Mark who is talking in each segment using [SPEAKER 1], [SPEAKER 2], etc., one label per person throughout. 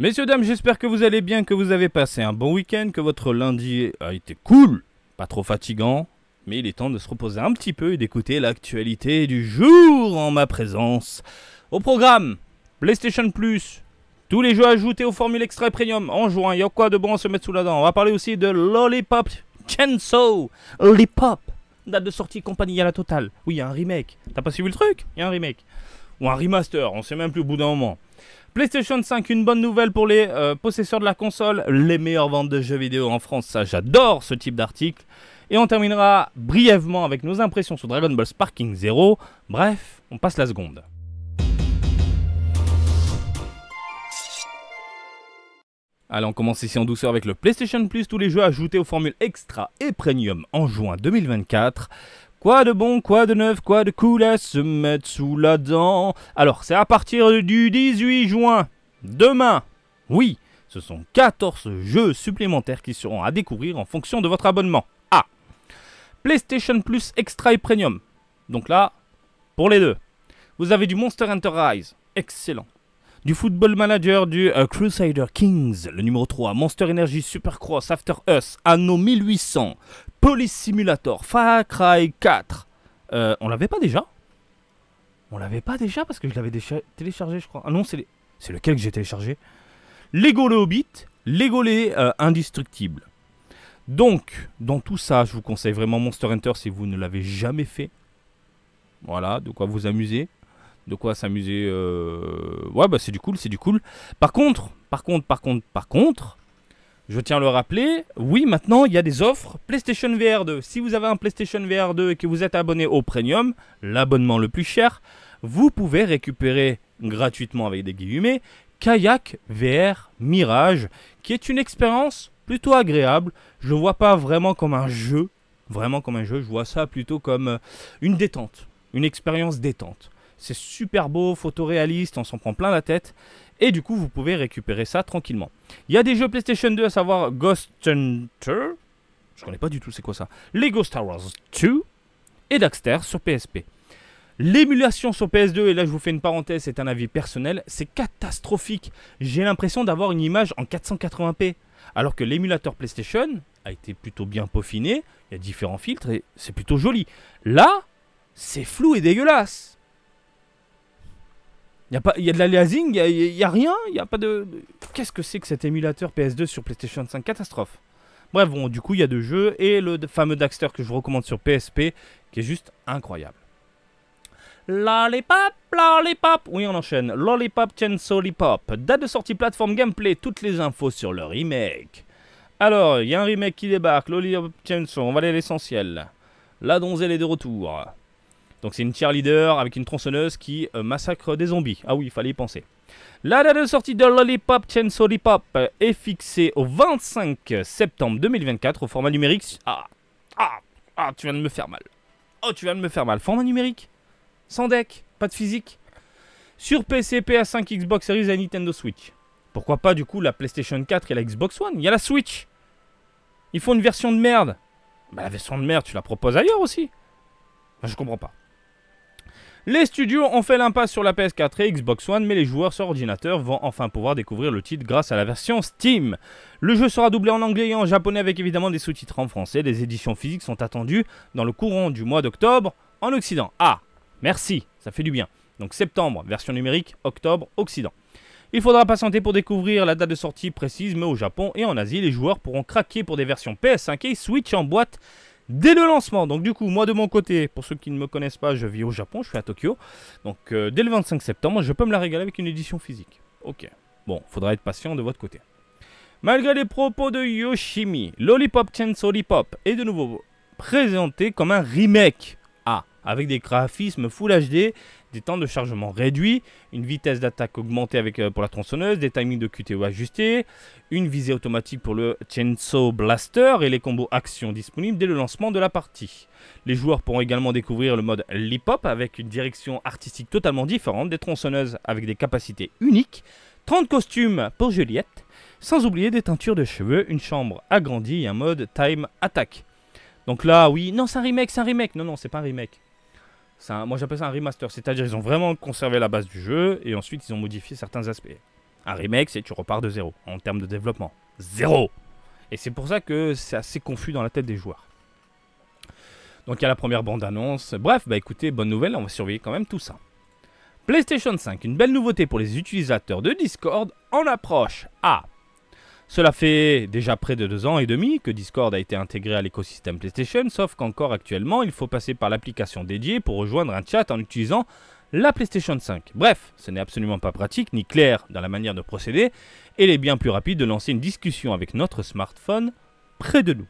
[SPEAKER 1] Messieurs, dames, j'espère que vous allez bien, que vous avez passé un bon week-end, que votre lundi a été cool, pas trop fatigant, mais il est temps de se reposer un petit peu et d'écouter l'actualité du jour en ma présence. Au programme, PlayStation Plus, tous les jeux ajoutés aux formules extra premium en juin, il y a quoi de bon à se mettre sous la dent On va parler aussi de Lollipop Chainsaw, Lollipop, date de sortie compagnie à la totale. Oui, il y a un remake, t'as pas suivi le truc Il y a un remake. Ou un remaster, on sait même plus au bout d'un moment. PlayStation 5, une bonne nouvelle pour les euh, possesseurs de la console, les meilleures ventes de jeux vidéo en France, ça j'adore ce type d'article. Et on terminera brièvement avec nos impressions sur Dragon Ball Sparking Zero. Bref, on passe la seconde. Allez, on commence ici en douceur avec le PlayStation Plus, tous les jeux ajoutés aux formules Extra et Premium en juin 2024. Quoi de bon, quoi de neuf, quoi de cool à se mettre sous la dent Alors, c'est à partir du 18 juin, demain, oui, ce sont 14 jeux supplémentaires qui seront à découvrir en fonction de votre abonnement. Ah, PlayStation Plus Extra et Premium. Donc là, pour les deux. Vous avez du Monster Hunter Rise, excellent du Football Manager du euh, Crusader Kings, le numéro 3, Monster Energy, Supercross, After Us, Anno 1800, Police Simulator, Far Cry 4. Euh, on l'avait pas déjà On l'avait pas déjà parce que je l'avais déjà téléchargé, je crois. Ah non, c'est lequel que j'ai téléchargé Lego le Hobbit, Lego les euh, Donc, dans tout ça, je vous conseille vraiment Monster Hunter si vous ne l'avez jamais fait. Voilà, de quoi vous amuser de quoi s'amuser. Euh, ouais, bah c'est du cool, c'est du cool. Par contre, par contre, par contre, par contre, je tiens à le rappeler, oui, maintenant il y a des offres PlayStation VR 2. Si vous avez un PlayStation VR 2 et que vous êtes abonné au Premium, l'abonnement le plus cher, vous pouvez récupérer gratuitement avec des guillemets Kayak VR Mirage, qui est une expérience plutôt agréable. Je ne vois pas vraiment comme un jeu, vraiment comme un jeu, je vois ça plutôt comme euh, une détente, une expérience détente. C'est super beau, photoréaliste, on s'en prend plein la tête. Et du coup, vous pouvez récupérer ça tranquillement. Il y a des jeux PlayStation 2, à savoir Ghost Hunter. Je connais pas du tout c'est quoi ça. Lego Star Wars 2 et Daxter sur PSP. L'émulation sur PS2, et là je vous fais une parenthèse, c'est un avis personnel, c'est catastrophique. J'ai l'impression d'avoir une image en 480p. Alors que l'émulateur PlayStation a été plutôt bien peaufiné, il y a différents filtres et c'est plutôt joli. Là, c'est flou et dégueulasse. Il y, a y a de l'aliasing, il n'y a, rien, il a pas de... Qu'est-ce que c'est que cet émulateur PS2 sur PlayStation 5 Catastrophe. Bref, bon, du coup, il y a deux jeux et le fameux Daxter que je vous recommande sur PSP, qui est juste incroyable. Lollipop, Lollipop, oui on enchaîne. Lollipop, Chainsaw Lollipop. Date de sortie, plateforme, gameplay, toutes les infos sur le remake. Alors, il y a un remake qui débarque, Lollipop Chainsaw, on va aller à l'essentiel. La donzelle est de retour. Donc c'est une cheerleader avec une tronçonneuse qui euh, massacre des zombies. Ah oui, il fallait y penser. La date de sortie de Lollipop Chainsaw Lollipop euh, est fixée au 25 septembre 2024 au format numérique. Ah, ah, ah, tu viens de me faire mal. Oh, tu viens de me faire mal. Format numérique Sans deck Pas de physique Sur PC, PS5, Xbox Series et Nintendo Switch. Pourquoi pas du coup la PlayStation 4 et la Xbox One Il y a la Switch Ils font une version de merde bah, la version de merde, tu la proposes ailleurs aussi Je comprends pas. Les studios ont fait l'impasse sur la PS4 et Xbox One, mais les joueurs sur ordinateur vont enfin pouvoir découvrir le titre grâce à la version Steam. Le jeu sera doublé en anglais et en japonais avec évidemment des sous-titres en français. Des éditions physiques sont attendues dans le courant du mois d'octobre en Occident. Ah, merci, ça fait du bien. Donc septembre, version numérique, octobre, Occident. Il faudra patienter pour découvrir la date de sortie précise, mais au Japon et en Asie, les joueurs pourront craquer pour des versions PS5 et Switch en boîte dès le lancement. Donc du coup, moi de mon côté, pour ceux qui ne me connaissent pas, je vis au Japon, je suis à Tokyo. Donc euh, dès le 25 septembre, je peux me la régaler avec une édition physique. Ok. Bon, faudra être patient de votre côté. Malgré les propos de Yoshimi, Lollipop Chainsaw Lollipop est de nouveau présenté comme un remake. Ah, avec des graphismes Full HD des temps de chargement réduits, une vitesse d'attaque augmentée avec, euh, pour la tronçonneuse, des timings de QTO ajustés, une visée automatique pour le Chainsaw Blaster et les combos actions disponibles dès le lancement de la partie. Les joueurs pourront également découvrir le mode Hop avec une direction artistique totalement différente, des tronçonneuses avec des capacités uniques, 30 costumes pour Juliette, sans oublier des teintures de cheveux, une chambre agrandie et un mode Time Attack. Donc là, oui, non, c'est un remake, c'est un remake. Non, non, c'est pas un remake moi j'appelle ça un remaster, c'est-à-dire ils ont vraiment conservé la base du jeu et ensuite ils ont modifié certains aspects. Un remake, c'est tu repars de zéro en termes de développement. Zéro Et c'est pour ça que c'est assez confus dans la tête des joueurs. Donc il y a la première bande-annonce. Bref, bah écoutez, bonne nouvelle, on va surveiller quand même tout ça. PlayStation 5, une belle nouveauté pour les utilisateurs de Discord en approche. Ah, cela fait déjà près de deux ans et demi que Discord a été intégré à l'écosystème PlayStation, sauf qu'encore actuellement, il faut passer par l'application dédiée pour rejoindre un chat en utilisant la PlayStation 5. Bref, ce n'est absolument pas pratique ni clair dans la manière de procéder, et il est bien plus rapide de lancer une discussion avec notre smartphone près de nous.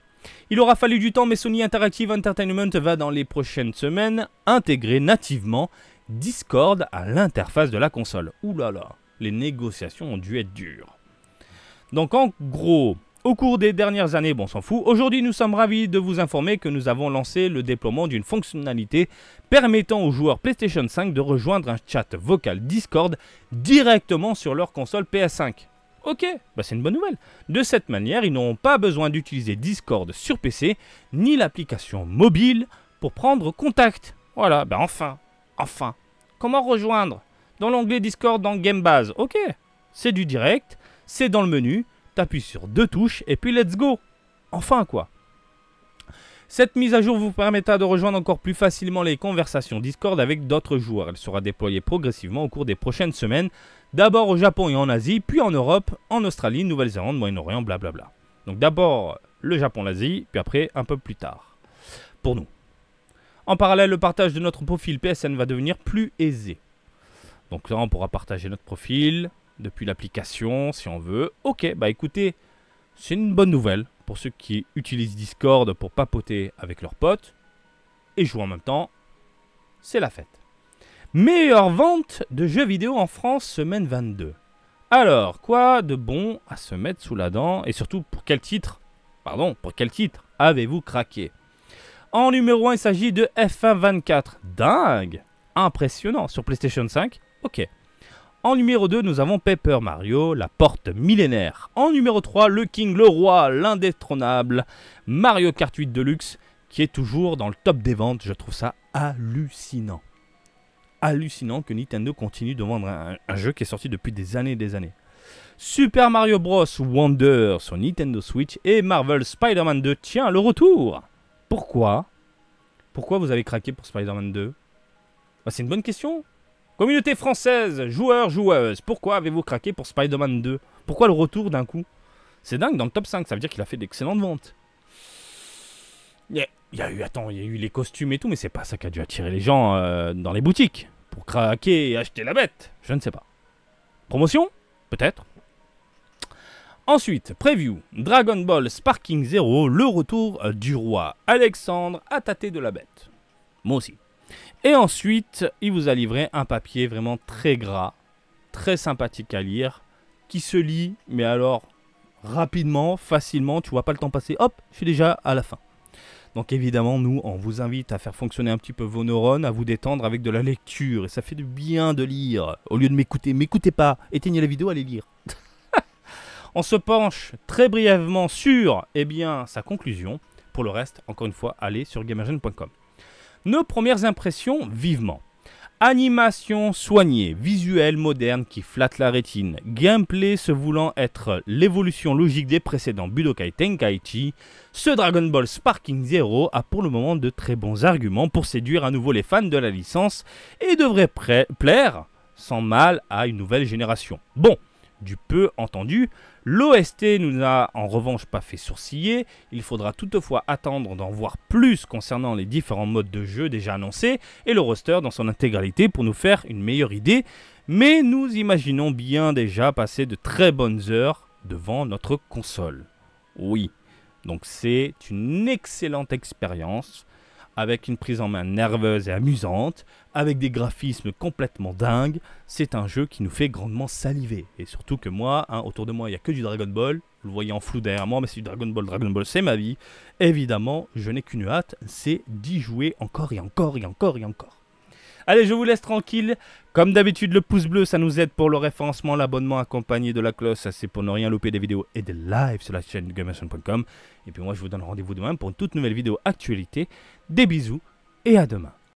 [SPEAKER 1] Il aura fallu du temps, mais Sony Interactive Entertainment va dans les prochaines semaines intégrer nativement Discord à l'interface de la console. Ouh là là, les négociations ont dû être dures. Donc en gros, au cours des dernières années, bon, on s'en fout, aujourd'hui nous sommes ravis de vous informer que nous avons lancé le déploiement d'une fonctionnalité permettant aux joueurs PlayStation 5 de rejoindre un chat vocal Discord directement sur leur console PS5. Ok, bah c'est une bonne nouvelle. De cette manière, ils n'auront pas besoin d'utiliser Discord sur PC ni l'application mobile pour prendre contact. Voilà, bah enfin, enfin. Comment rejoindre Dans l'onglet Discord dans Game Base, ok. C'est du direct, c'est dans le menu, t'appuies sur deux touches et puis let's go Enfin quoi cette mise à jour vous permettra de rejoindre encore plus facilement les conversations Discord avec d'autres joueurs. Elle sera déployée progressivement au cours des prochaines semaines, d'abord au Japon et en Asie, puis en Europe, en Australie, Nouvelle-Zélande, Moyen-Orient, blablabla. Donc d'abord le Japon, l'Asie, puis après un peu plus tard. Pour nous. En parallèle, le partage de notre profil PSN va devenir plus aisé. Donc là, on pourra partager notre profil, depuis l'application si on veut. Ok, bah écoutez, c'est une bonne nouvelle pour ceux qui utilisent Discord pour papoter avec leurs potes et jouer en même temps. C'est la fête. Meilleure vente de jeux vidéo en France semaine 22. Alors, quoi de bon à se mettre sous la dent et surtout pour quel titre Pardon, pour quel titre avez-vous craqué En numéro 1, il s'agit de F1 24. Dingue Impressionnant sur PlayStation 5. Ok. En numéro 2, nous avons Paper Mario, la porte millénaire. En numéro 3, le King, le roi, l'indétrônable, Mario Kart 8 Deluxe, qui est toujours dans le top des ventes. Je trouve ça hallucinant. Hallucinant que Nintendo continue de vendre un, jeu qui est sorti depuis des années et des années. Super Mario Bros. Wonder sur Nintendo Switch et Marvel Spider-Man 2. Tiens, le retour Pourquoi Pourquoi vous avez craqué pour Spider-Man 2 bah, C'est une bonne question. Communauté française, joueurs, joueuses, pourquoi avez-vous craqué pour Spider-Man 2 Pourquoi le retour d'un coup C'est dingue, dans le top 5, ça veut dire qu'il a fait d'excellentes ventes. Il y a eu, attends, il y a eu les costumes et tout, mais c'est pas ça qui a dû attirer les gens euh, dans les boutiques pour craquer et acheter la bête. Je ne sais pas. Promotion Peut-être. Ensuite, preview Dragon Ball Sparking Zero, le retour euh, du roi Alexandre à tâter de la bête. Moi aussi. Et ensuite, il vous a livré un papier vraiment très gras, très sympathique à lire, qui se lit, mais alors rapidement, facilement, tu vois pas le temps passer, hop, je suis déjà à la fin. Donc évidemment, nous, on vous invite à faire fonctionner un petit peu vos neurones, à vous détendre avec de la lecture, et ça fait du bien de lire. Au lieu de m'écouter, m'écoutez pas, éteignez la vidéo, allez lire. on se penche très brièvement sur, eh bien, sa conclusion. Pour le reste, encore une fois, allez sur gamergen.com. Nos premières impressions vivement. Animation soignée, visuelle, moderne qui flatte la rétine, gameplay se voulant être l'évolution logique des précédents Budokai Tenkaichi, ce Dragon Ball Sparking Zero a pour le moment de très bons arguments pour séduire à nouveau les fans de la licence et devrait plaire sans mal à une nouvelle génération. Bon, du peu entendu. L'OST nous a en revanche pas fait sourciller, il faudra toutefois attendre d'en voir plus concernant les différents modes de jeu déjà annoncés et le roster dans son intégralité pour nous faire une meilleure idée, mais nous imaginons bien déjà passer de très bonnes heures devant notre console. Oui, donc c'est une excellente expérience avec une prise en main nerveuse et amusante, avec des graphismes complètement dingues. C'est un jeu qui nous fait grandement saliver. Et surtout que moi, hein, autour de moi, il n'y a que du Dragon Ball. Vous le voyez en flou derrière moi, mais c'est du Dragon Ball. Dragon Ball, c'est ma vie. Évidemment, je n'ai qu'une hâte, c'est d'y jouer encore et encore et encore et encore. Allez, je vous laisse tranquille. Comme d'habitude, le pouce bleu, ça nous aide pour le référencement, l'abonnement accompagné de la cloche. Ça, c'est pour ne rien louper des vidéos et des lives sur la chaîne gamerson.com. Et puis moi, je vous donne rendez-vous demain pour une toute nouvelle vidéo actualité. Des bisous et à demain.